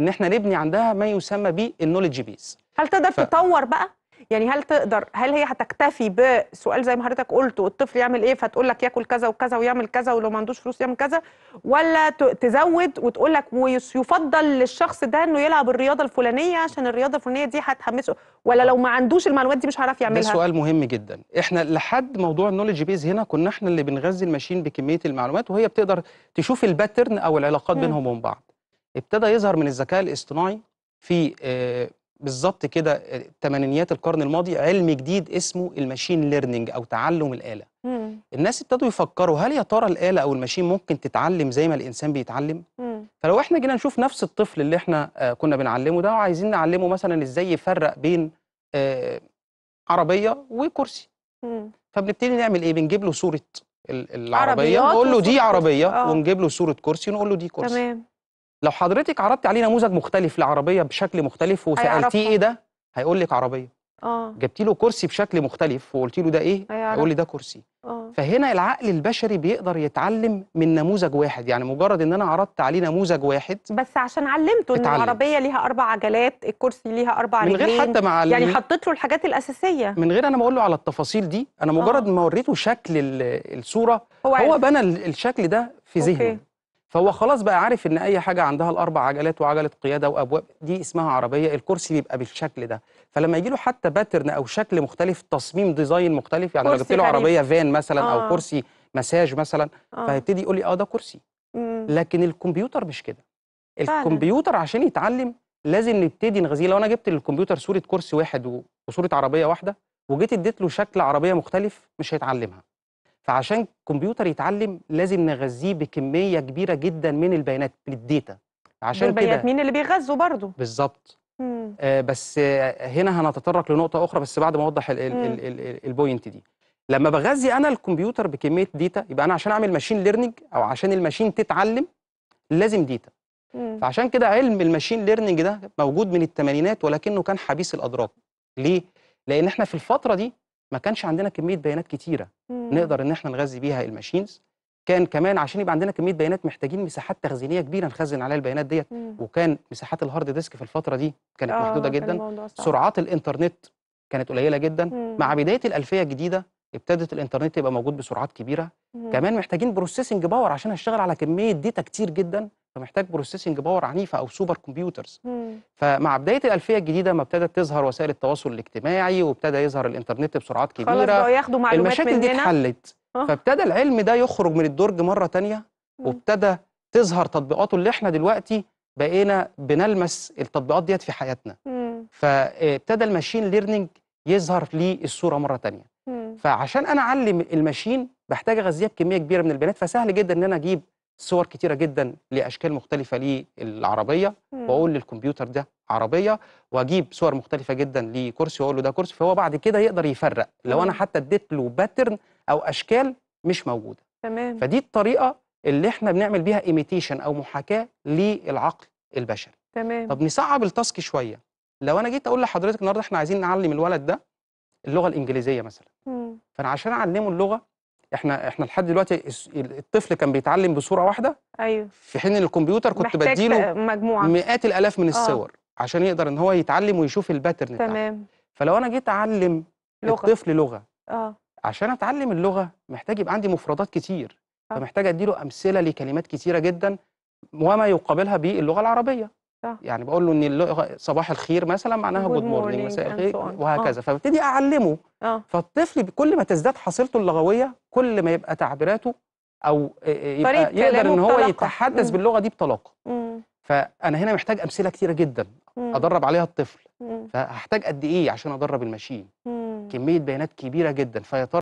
ان احنا نبني عندها ما يسمى بالنولج بيز هل تقدر ف... تطور بقى يعني هل تقدر هل هي هتكتفي بسؤال زي ما حضرتك قلت الطفل يعمل ايه فتقول لك ياكل كذا وكذا ويعمل كذا ولو ما عندوش فلوس يعمل كذا ولا تزود وتقول لك ويفضل للشخص ده انه يلعب الرياضه الفلانيه عشان الرياضه الفلانيه دي هتحمسه ولا لو ما عندوش المعلومات دي مش هيعرف يعملها ده سؤال مهم جدا احنا لحد موضوع النولج بيز هنا كنا احنا اللي بنغذي الماشين بكميه المعلومات وهي بتقدر تشوف الباترن او العلاقات بينهم وبين بعض ابتدى يظهر من الذكاء الاصطناعي في آه، بالظبط كده ثمانينيات آه، القرن الماضي علم جديد اسمه الماشين ليرنينج او تعلم الاله مم. الناس ابتدوا يفكروا هل يا ترى الاله او الماشين ممكن تتعلم زي ما الانسان بيتعلم مم. فلو احنا جينا نشوف نفس الطفل اللي احنا آه، كنا بنعلمه ده وعايزين نعلمه مثلا ازاي يفرق بين عربيه وكرسي مم. فبنبتدي نعمل ايه بنجيب له صوره العربيه نقول له دي عربيه آه. ونجيب له صوره كرسي ونقول له دي كرسي تمام لو حضرتك عرضت عليه نموذج مختلف لعربيه بشكل مختلف وسالتيه ايه ده هيقول لك عربيه اه جبتي له كرسي بشكل مختلف وقلت له ده ايه هيقول لي ده كرسي أوه. فهنا العقل البشري بيقدر يتعلم من نموذج واحد يعني مجرد ان انا عرضت عليه نموذج واحد بس عشان علمته ان العربيه ليها اربع عجلات الكرسي ليها اربع رجلين من غير حتى ما يعني حطيت له الحاجات الاساسيه من غير انا ما اقول له على التفاصيل دي انا مجرد أوه. ما وريته شكل الصوره هو, هو بنى الشكل ده في ذهنه فهو خلاص بقى عارف ان اي حاجه عندها الاربع عجلات وعجله قياده وابواب دي اسمها عربيه الكرسي بيبقى بالشكل ده فلما يجي له حتى باترن او شكل مختلف تصميم ديزاين مختلف يعني لو جبت له عربيه فان آه. مثلا آه. او كرسي مساج مثلا آه. فهيبتدي يقول لي اه ده كرسي مم. لكن الكمبيوتر مش كده الكمبيوتر عشان يتعلم لازم نبتدي نغذيه لو انا جبت للكمبيوتر صوره كرسي واحد وصوره عربيه واحده وجيت اديت له شكل عربيه مختلف مش هيتعلمها فعشان كمبيوتر يتعلم لازم نغذيه بكميه كبيره جدا من البيانات من الداتا عشان كده مين اللي بيغذوا برضه بالظبط آه بس آه هنا هنتطرق لنقطه اخرى بس بعد ما اوضح البوينت دي لما بغذي انا الكمبيوتر بكميه ديتا يبقى انا عشان اعمل ماشين ليرنينج او عشان الماشين تتعلم لازم ديتا فعشان كده علم الماشين ليرنينج ده موجود من الثمانينات ولكنه كان حبيس الادراك ليه لان احنا في الفتره دي ما كانش عندنا كميه بيانات كتيره مم. نقدر ان احنا نغذي بيها الماشينز كان كمان عشان يبقى عندنا كميه بيانات محتاجين مساحات تخزينيه كبيره نخزن عليها البيانات ديت وكان مساحات الهارد ديسك في الفتره دي كانت آه محدوده جدا سرعات الانترنت كانت قليله جدا مم. مع بدايه الالفيه الجديده ابتدت الانترنت يبقى موجود بسرعات كبيره مم. كمان محتاجين بروسيسنج باور عشان اشتغل على كميه داتا كتير جدا فمحتاج بروسيسنج باور عنيفه او سوبر كمبيوترز مم. فمع بدايه الالفيه الجديده ما ابتدت تظهر وسائل التواصل الاجتماعي وابتدى يظهر الانترنت بسرعات كبيره خلاص بقوا ياخدوا معلومات المشاكل من دي اتحلت أه. فابتدى العلم ده يخرج من الدرج مره تانية وابتدى تظهر تطبيقاته اللي احنا دلوقتي بقينا بنلمس التطبيقات ديت في حياتنا مم. فابتدى الماشين ليرنينج يظهر للصوره مره تانية فعشان انا اعلم الماشين بحتاج اغذيها بكميه كبيره من البيانات فسهل جدا ان انا اجيب صور كتيره جدا لاشكال مختلفه للعربيه واقول للكمبيوتر ده عربيه واجيب صور مختلفه جدا لكرسي واقول له ده كرسي فهو بعد كده يقدر يفرق لو انا حتى اديت له باترن او اشكال مش موجوده تمام فدي الطريقه اللي احنا بنعمل بيها ايميتيشن او محاكاه للعقل البشري تمام طب نصعب التاسك شويه لو انا جيت اقول لحضرتك النهارده احنا عايزين نعلم الولد ده اللغه الانجليزيه مثلا مم. فانا عشان اعلمه اللغه احنا احنا لحد دلوقتي الطفل كان بيتعلم بصوره واحده ايوه في حين الكمبيوتر كنت بديله مجموعه مئات الالاف من آه. الصور آه. عشان يقدر ان هو يتعلم ويشوف الباترن تمام بتاعه. فلو انا جيت اعلم لغة. الطفل لغه اه عشان اتعلم اللغه محتاج يبقى عندي مفردات كتير آه. فمحتاج اديله امثله لكلمات كتيره جدا وما يقابلها باللغه العربيه صح. يعني بقول له ان صباح الخير مثلا معناها جود مورنينج مساء الخير وهكذا آه. فببتدي اعلمه آه. فالطفل كل ما تزداد حصيلته اللغويه كل ما يبقى تعبيراته او آه، آه، يبقى يقدر ان هو بطلقة. يتحدث مم. باللغه دي بطلاقه فانا هنا محتاج امثله كثيره جدا مم. ادرب عليها الطفل فهحتاج قد ايه عشان ادرب الماشين كميه بيانات كبيره جدا فيا